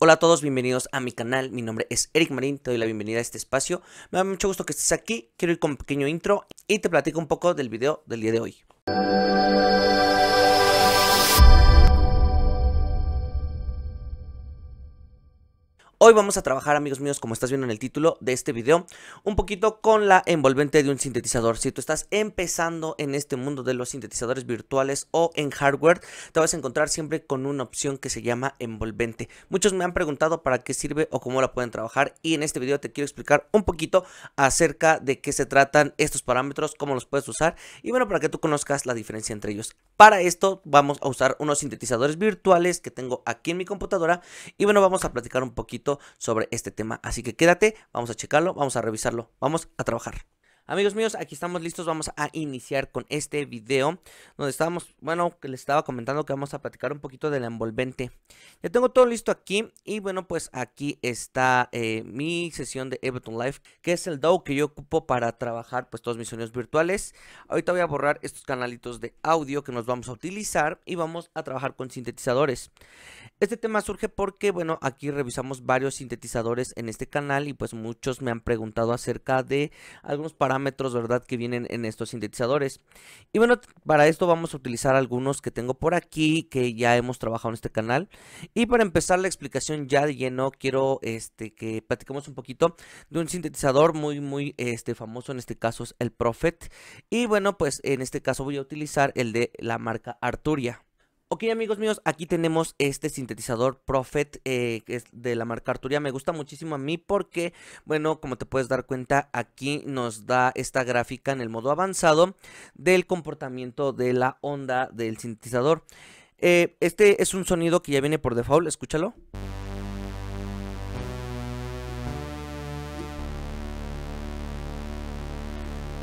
Hola a todos, bienvenidos a mi canal. Mi nombre es Eric Marín, te doy la bienvenida a este espacio. Me da mucho gusto que estés aquí. Quiero ir con un pequeño intro y te platico un poco del video del día de hoy. Hoy vamos a trabajar, amigos míos, como estás viendo en el título de este video, un poquito con la envolvente de un sintetizador. Si tú estás empezando en este mundo de los sintetizadores virtuales o en hardware, te vas a encontrar siempre con una opción que se llama envolvente. Muchos me han preguntado para qué sirve o cómo la pueden trabajar y en este video te quiero explicar un poquito acerca de qué se tratan estos parámetros, cómo los puedes usar y bueno, para que tú conozcas la diferencia entre ellos. Para esto vamos a usar unos sintetizadores virtuales que tengo aquí en mi computadora y bueno, vamos a platicar un poquito sobre este tema. Así que quédate, vamos a checarlo, vamos a revisarlo, vamos a trabajar. Amigos míos, aquí estamos listos, vamos a iniciar con este video donde estábamos, bueno, que les estaba comentando que vamos a platicar un poquito de la envolvente. Ya tengo todo listo aquí y bueno, pues aquí está eh, mi sesión de Ableton Live, que es el DAW que yo ocupo para trabajar pues todos mis sueños virtuales. Ahorita voy a borrar estos canalitos de audio que nos vamos a utilizar y vamos a trabajar con sintetizadores. Este tema surge porque, bueno, aquí revisamos varios sintetizadores en este canal y pues muchos me han preguntado acerca de algunos parámetros parámetros, ¿verdad? Que vienen en estos sintetizadores. Y bueno, para esto vamos a utilizar algunos que tengo por aquí, que ya hemos trabajado en este canal. Y para empezar la explicación ya de lleno, quiero este, que platiquemos un poquito de un sintetizador muy, muy este, famoso, en este caso es el Prophet. Y bueno, pues en este caso voy a utilizar el de la marca Arturia. Ok amigos míos, aquí tenemos este sintetizador Prophet eh, de la marca Arturia. Me gusta muchísimo a mí porque, bueno, como te puedes dar cuenta, aquí nos da esta gráfica en el modo avanzado del comportamiento de la onda del sintetizador. Eh, este es un sonido que ya viene por default, escúchalo.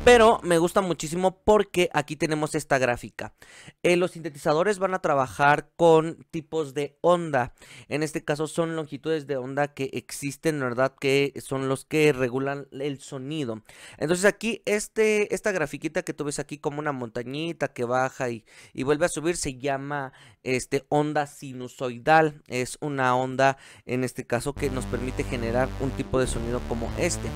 Pero me gusta muchísimo porque aquí tenemos esta gráfica. Eh, los sintetizadores van a trabajar con tipos de onda. En este caso son longitudes de onda que existen, ¿verdad? Que son los que regulan el sonido. Entonces aquí este, esta grafiquita que tú ves aquí como una montañita que baja y, vuelve a subir se llama este, onda sinusoidal. Es una onda, en este caso, que nos permite generar un tipo de sonido como este.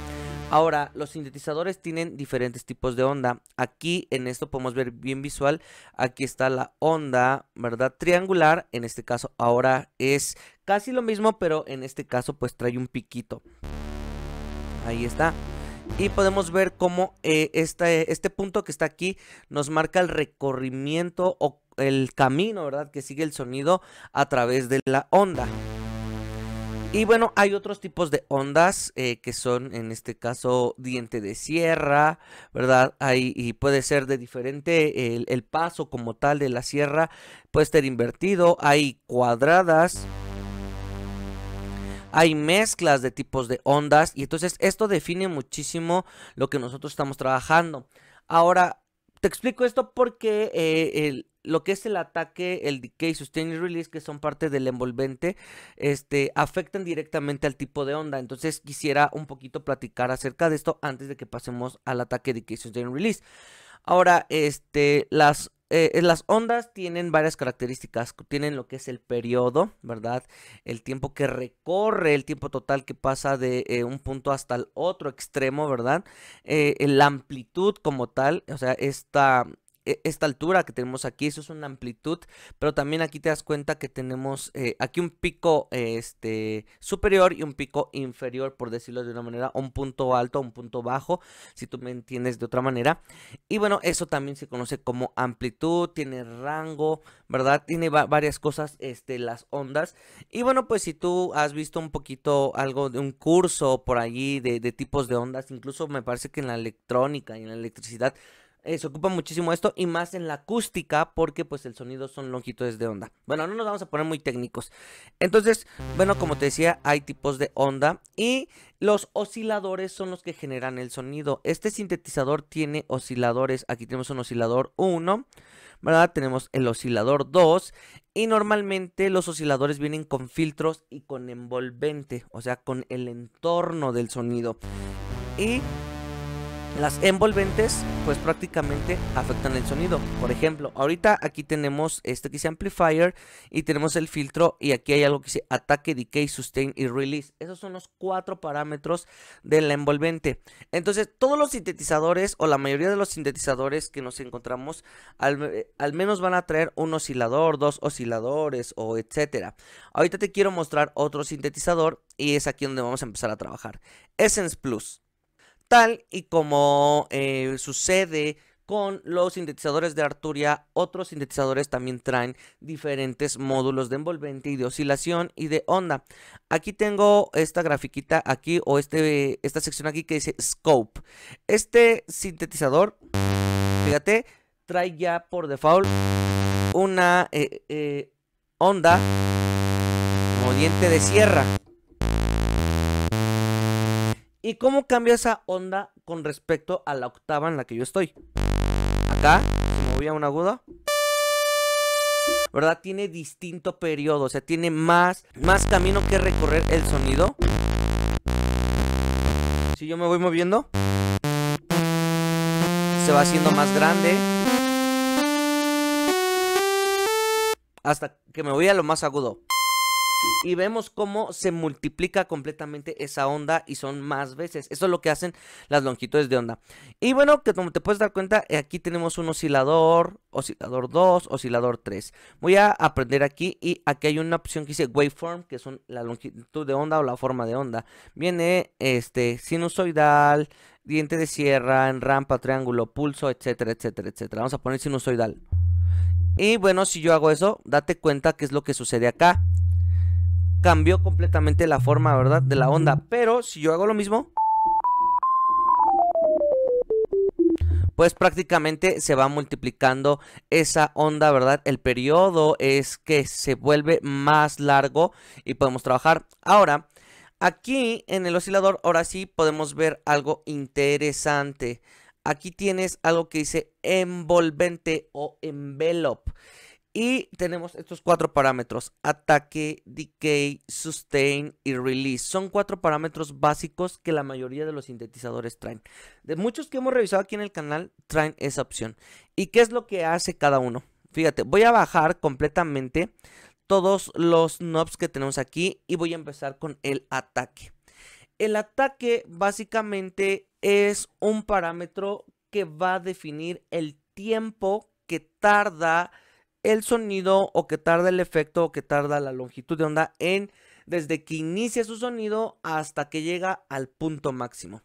Ahora, los sintetizadores tienen diferentes tipos de onda. Aquí en esto podemos ver bien visual. Aquí está la onda, ¿verdad? Triangular. En este caso ahora es casi lo mismo, pero en este caso pues trae un piquito. Ahí está. Y podemos ver cómo este, este punto que está aquí nos marca el recorrimiento o el camino, ¿verdad? Que sigue el sonido a través de la onda. Y bueno, hay otros tipos de ondas eh, que son, en este caso, diente de sierra, ¿verdad? Hay, y puede ser de diferente, el, el paso como tal de la sierra puede ser invertido, hay cuadradas. Hay mezclas de tipos de ondas y entonces esto define muchísimo lo que nosotros estamos trabajando. Ahora, te explico esto porque eh, lo que es el ataque, el decay, sustain release, que son parte del envolvente, este, afectan directamente al tipo de onda. Entonces quisiera un poquito platicar acerca de esto antes de que pasemos al ataque, decay, sustain release. Ahora, este, las eh, eh, las ondas tienen varias características. Tienen lo que es el periodo, ¿verdad? El tiempo que recorre, el tiempo total que pasa de eh, un punto hasta el otro extremo, ¿verdad? la amplitud como tal, o sea, esta, e, esta altura que tenemos aquí, eso es una amplitud, pero también aquí te das cuenta que tenemos eh, aquí un pico este, superior y un pico inferior, por decirlo de una manera, un punto alto, un punto bajo, si tú me entiendes de otra manera. Y bueno, eso también se conoce como amplitud, tiene rango, ¿verdad? Tiene varias cosas, este, las ondas. Y bueno, pues si tú has visto un poquito algo de un curso por allí de, de tipos de ondas, incluso me parece que en la electrónica y en la electricidad, eh, se ocupa muchísimo esto y más en la acústica porque pues el sonido son longitudes de onda. Bueno, no nos vamos a poner muy técnicos. Entonces, bueno, como te decía, hay tipos de onda y los osciladores son los que generan el sonido. Este sintetizador tiene osciladores. Aquí tenemos un oscilador 1, ¿verdad? Tenemos el oscilador 2 y normalmente los osciladores vienen con filtros y con envolvente, o sea, con el entorno del sonido. Y las envolventes pues prácticamente afectan el sonido. Por ejemplo, ahorita aquí tenemos este que dice amplifier y tenemos el filtro y aquí hay algo que dice ataque, decay, sustain y release. Esos son los cuatro parámetros de la envolvente. Entonces todos los sintetizadores o la mayoría de los sintetizadores que nos encontramos al, menos van a traer un oscilador, dos osciladores o etcétera. Ahorita te quiero mostrar otro sintetizador y es aquí donde vamos a empezar a trabajar. Essence Plus. Tal y como eh, sucede con los sintetizadores de Arturia, otros sintetizadores también traen diferentes módulos de envolvente y de oscilación y de onda. Aquí tengo esta grafiquita aquí o este, esta sección aquí que dice Scope. Este sintetizador, fíjate, trae ya por default una eh, eh, onda como diente de sierra. ¿Y cómo cambia esa onda con respecto a la octava en la que yo estoy? Acá, si movía un agudo. ¿Verdad? Tiene distinto periodo, o sea, tiene más, más camino que recorrer el sonido. Si yo me voy moviendo, se va haciendo más grande. Hasta que me voy a lo más agudo y vemos cómo se multiplica completamente esa onda y son más veces. Eso es lo que hacen las longitudes de onda. Y bueno, que como te puedes dar cuenta, eh, aquí tenemos un oscilador, oscilador 2, oscilador 3. Voy a aprender aquí y aquí hay una opción que dice waveform, que son la longitud de onda o la forma de onda. Viene este sinusoidal, diente de sierra, en rampa, triángulo, pulso, etcétera, etcétera, etcétera. Vamos a poner sinusoidal. Y bueno, si yo hago eso, date cuenta qué es lo que sucede acá cambió completamente la forma, ¿verdad? De la onda. Pero si yo hago lo mismo, pues prácticamente se va multiplicando esa onda, ¿verdad? El periodo es que se vuelve más largo y podemos trabajar. Ahora, aquí en el oscilador, ahora sí podemos ver algo interesante. Aquí tienes algo que dice envolvente o envelope. Y tenemos estos cuatro parámetros, ataque, decay, sustain y release. Son cuatro parámetros básicos que la mayoría de los sintetizadores traen. De muchos que hemos revisado aquí en el canal, traen esa opción. ¿Y qué es lo que hace cada uno? Fíjate, voy a bajar completamente todos los knobs que tenemos aquí y voy a empezar con el ataque. El ataque básicamente es un parámetro que va a definir el tiempo que tarda el sonido o que tarda el efecto o que tarda la longitud de onda en desde que inicia su sonido hasta que llega al punto máximo.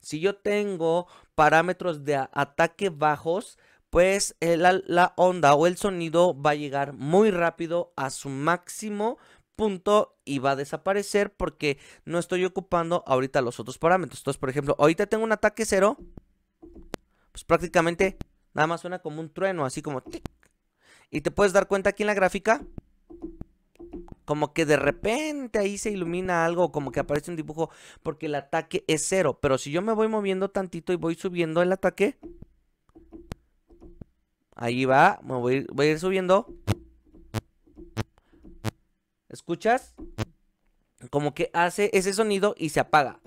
Si yo tengo parámetros de ataque bajos, pues eh, la onda o el sonido va a llegar muy rápido a su máximo punto y va a desaparecer porque no estoy ocupando ahorita los otros parámetros. Entonces, por ejemplo, ahorita tengo un ataque cero, pues prácticamente nada más suena como un trueno, así como... Tic, y te puedes dar cuenta aquí en la gráfica, como que de repente ahí se ilumina algo, como que aparece un dibujo, porque el ataque es cero. Pero si yo me voy moviendo tantito y voy subiendo el ataque, ahí va, voy, voy a ir subiendo. ¿Escuchas? Como que hace ese sonido y se apaga.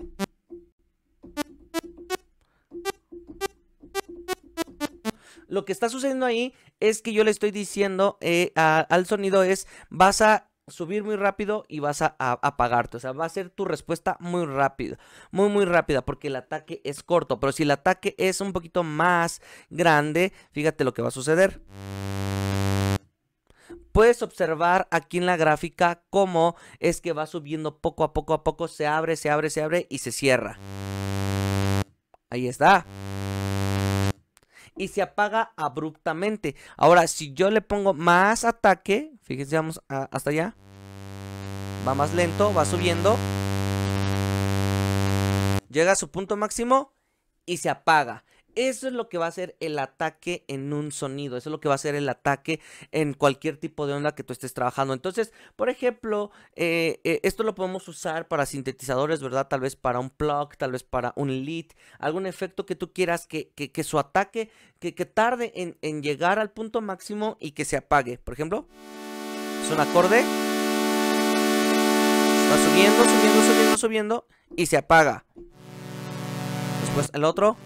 Lo que está sucediendo ahí es que yo le estoy diciendo eh, al sonido es, vas a subir muy rápido y vas a, apagarte. O sea, va a ser tu respuesta muy rápido. Muy, muy rápida. Porque el ataque es corto. Pero si el ataque es un poquito más grande, fíjate lo que va a suceder. Puedes observar aquí en la gráfica cómo es que va subiendo poco a poco a poco. Se abre, se abre, se abre y se cierra. Ahí está y se apaga abruptamente. Ahora, si yo le pongo más ataque, fíjense, vamos hasta allá. Va más lento, va subiendo. Llega a su punto máximo y se apaga. Eso es lo que va a ser el ataque en un sonido, eso es lo que va a ser el ataque en cualquier tipo de onda que tú estés trabajando. Entonces, por ejemplo, eh, eh, esto lo podemos usar para sintetizadores, ¿verdad? Tal vez para un plug, tal vez para un lead, algún efecto que tú quieras que, su ataque, que, tarde en, en llegar al punto máximo y que se apague. Por ejemplo, es un acorde, va subiendo, subiendo, subiendo, subiendo y se apaga. Después el otro.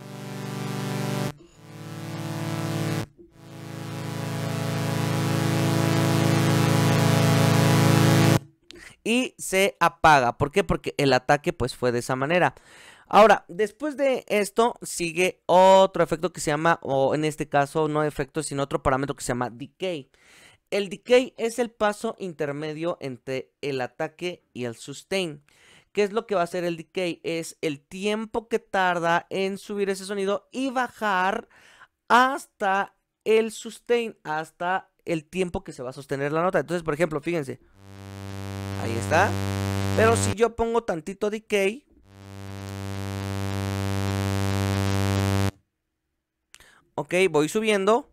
y se apaga. ¿Por qué? Porque el ataque pues fue de esa manera. Ahora, después de esto sigue otro efecto que se llama, o en este caso no efecto, sino otro parámetro que se llama decay. El decay es el paso intermedio entre el ataque y el sustain. ¿Qué es lo que va a hacer el decay? Es el tiempo que tarda en subir ese sonido y bajar hasta el sustain, hasta el tiempo que se va a sostener la nota. Entonces, por ejemplo, fíjense. Ahí está. Pero si yo pongo tantito decay. Ok, voy subiendo.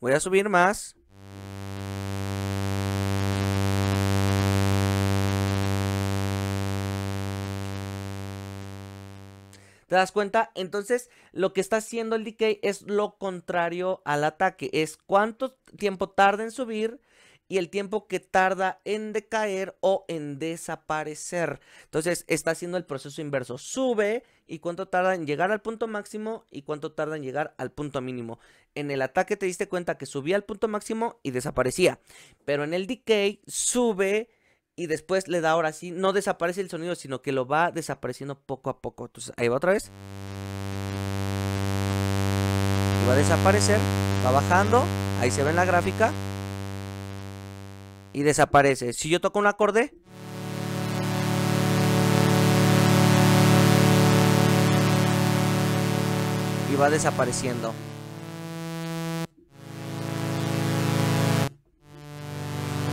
Voy a subir más. ¿Te das cuenta? Entonces, lo que está haciendo el decay es lo contrario al ataque. Es cuánto tiempo tarda en subir y el tiempo que tarda en decaer o en desaparecer. Entonces está haciendo el proceso inverso. Sube y cuánto tarda en llegar al punto máximo y cuánto tarda en llegar al punto mínimo. En el ataque te diste cuenta que subía al punto máximo y desaparecía. Pero en el decay sube y después le da ahora sí, no desaparece el sonido, sino que lo va desapareciendo poco a poco. Entonces ahí va otra vez. Y va a desaparecer, va bajando, ahí se ve en la gráfica. Y desaparece. Si yo toco un acorde... Y va desapareciendo.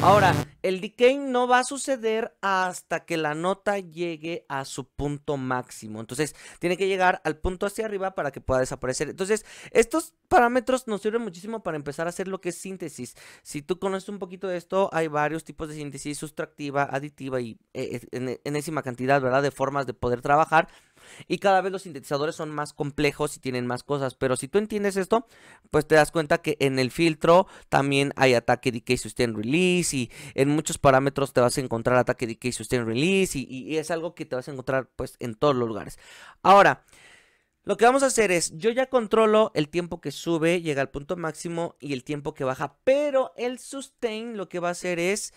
Ahora, el decay no va a suceder hasta que la nota llegue a su punto máximo. Entonces, tiene que llegar al punto hacia arriba para que pueda desaparecer. Entonces, estos parámetros nos sirven muchísimo para empezar a hacer lo que es síntesis. Si tú conoces un poquito de esto, hay varios tipos de síntesis, sustractiva, aditiva y eh, en, enésima cantidad, ¿verdad? De formas de poder trabajar. Y cada vez los sintetizadores son más complejos y tienen más cosas. Pero si tú entiendes esto, pues te das cuenta que en el filtro también hay ataque, decay, sustain, release. Y en muchos parámetros te vas a encontrar ataque, decay, sustain, release. Y, es algo que te vas a encontrar pues en todos los lugares. Ahora... Lo que vamos a hacer es, yo ya controlo el tiempo que sube, llega al punto máximo y el tiempo que baja, pero el sustain lo que va a hacer es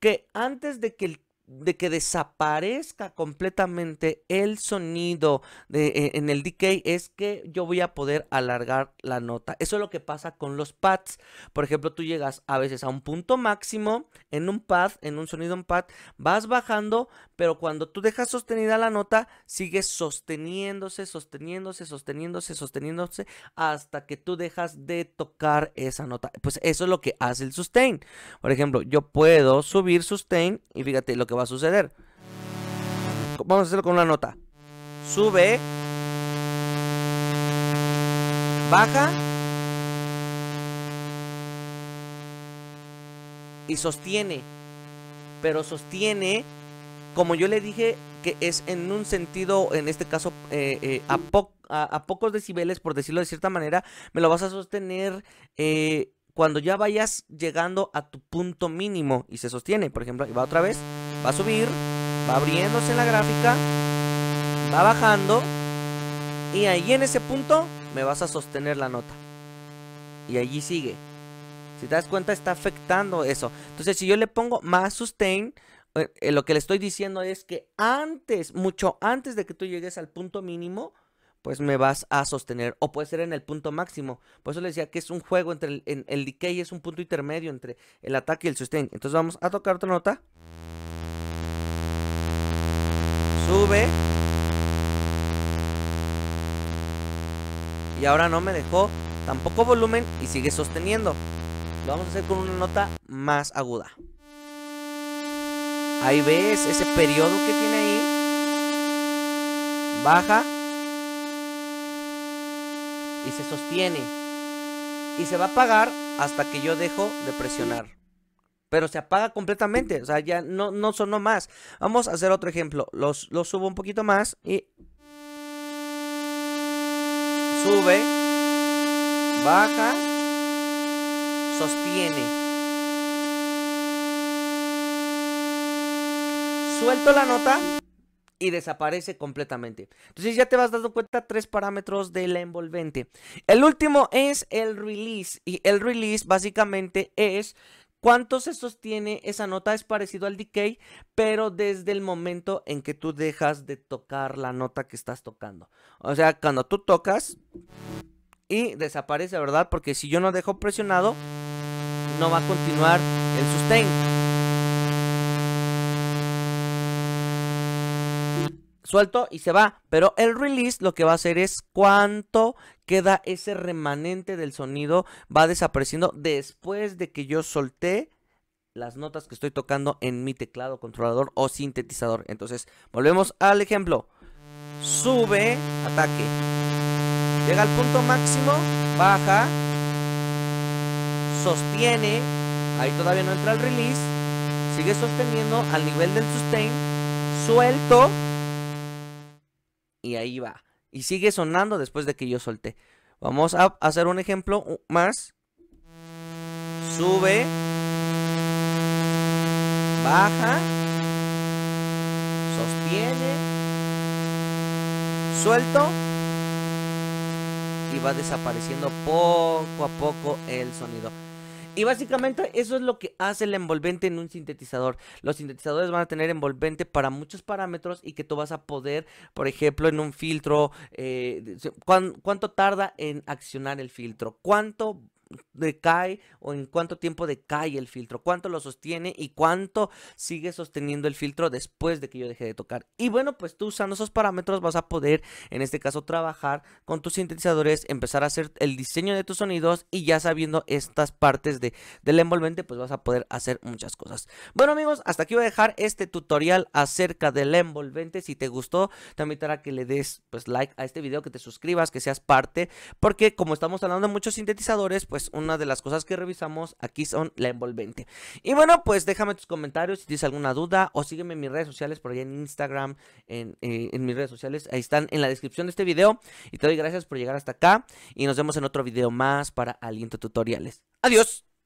que antes de que el de que desaparezca completamente el sonido de, eh, en el decay es que yo voy a poder alargar la nota. Eso es lo que pasa con los pads. Por ejemplo, tú llegas a veces a un punto máximo en un pad, en un sonido en pad, vas bajando, pero cuando tú dejas sostenida la nota, sigue sosteniéndose, sosteniéndose, sosteniéndose, sosteniéndose, hasta que tú dejas de tocar esa nota. Pues eso es lo que hace el sustain. Por ejemplo, yo puedo subir sustain y fíjate lo que va a suceder. Vamos a hacerlo con una nota. Sube. Baja. Y sostiene. Pero sostiene como yo le dije, que es en un sentido, en este caso, eh, eh, a, pocos decibeles, por decirlo de cierta manera, me lo vas a sostener eh, cuando ya vayas llegando a tu punto mínimo y se sostiene. Por ejemplo, va otra vez, va a subir, va abriéndose la gráfica, va bajando y ahí en ese punto me vas a sostener la nota. Y allí sigue. Si te das cuenta, está afectando eso. Entonces, si yo le pongo más sustain, eh, eh, lo que le estoy diciendo es que antes, mucho antes de que tú llegues al punto mínimo, pues me vas a sostener. O puede ser en el punto máximo. Por eso le decía que es un juego entre el, el decay, es un punto intermedio entre el ataque y el sustain. Entonces vamos a tocar otra nota. Sube. Y ahora no me dejó tampoco volumen y sigue sosteniendo. Lo vamos a hacer con una nota más aguda. Ahí ves ese periodo que tiene ahí. Baja. Y se sostiene. Y se va a apagar hasta que yo dejo de presionar. Pero se apaga completamente. O sea, ya no, no sonó más. Vamos a hacer otro ejemplo. lo subo un poquito más y... Sube. Baja. Sostiene. suelto la nota y desaparece completamente. Entonces ya te vas dando cuenta tres parámetros de la envolvente. El último es el release y el release básicamente es cuánto se sostiene esa nota. Es parecido al decay, pero desde el momento en que tú dejas de tocar la nota que estás tocando. O sea, cuando tú tocas y desaparece, ¿verdad? Porque si yo no dejo presionado, no va a continuar el sustain. suelto y se va. Pero el release lo que va a hacer es cuánto queda ese remanente del sonido va desapareciendo después de que yo solté las notas que estoy tocando en mi teclado controlador o sintetizador. Entonces, volvemos al ejemplo. Sube, ataque. Llega al punto máximo, baja, sostiene, ahí todavía no entra el release, sigue sosteniendo al nivel del sustain, suelto y ahí va. Y sigue sonando después de que yo solté. Vamos a hacer un ejemplo más. Sube. Baja. Sostiene. Suelto. Y va desapareciendo poco a poco el sonido. Y básicamente eso es lo que hace el envolvente en un sintetizador. Los sintetizadores van a tener envolvente para muchos parámetros y que tú vas a poder, por ejemplo, en un filtro, eh, cuánto tarda en accionar el filtro, cuánto decae o en cuánto tiempo decae el filtro, cuánto lo sostiene y cuánto sigue sosteniendo el filtro después de que yo deje de tocar. Y bueno, pues tú usando esos parámetros vas a poder, en este caso, trabajar con tus sintetizadores, empezar a hacer el diseño de tus sonidos y ya sabiendo estas partes de, del envolvente, pues vas a poder hacer muchas cosas. Bueno amigos, hasta aquí voy a dejar este tutorial acerca del envolvente. Si te gustó, te invitará a que le des pues like a este video, que te suscribas, que seas parte, porque como estamos hablando de muchos sintetizadores, pues pues, una de las cosas que revisamos aquí son la envolvente. Y bueno, pues déjame tus comentarios si tienes alguna duda o sígueme en mis redes sociales por ahí en Instagram, en, eh, en mis redes sociales, ahí están en la descripción de este video. Y te doy gracias por llegar hasta acá y nos vemos en otro video más para Aliento Tutoriales. Adiós.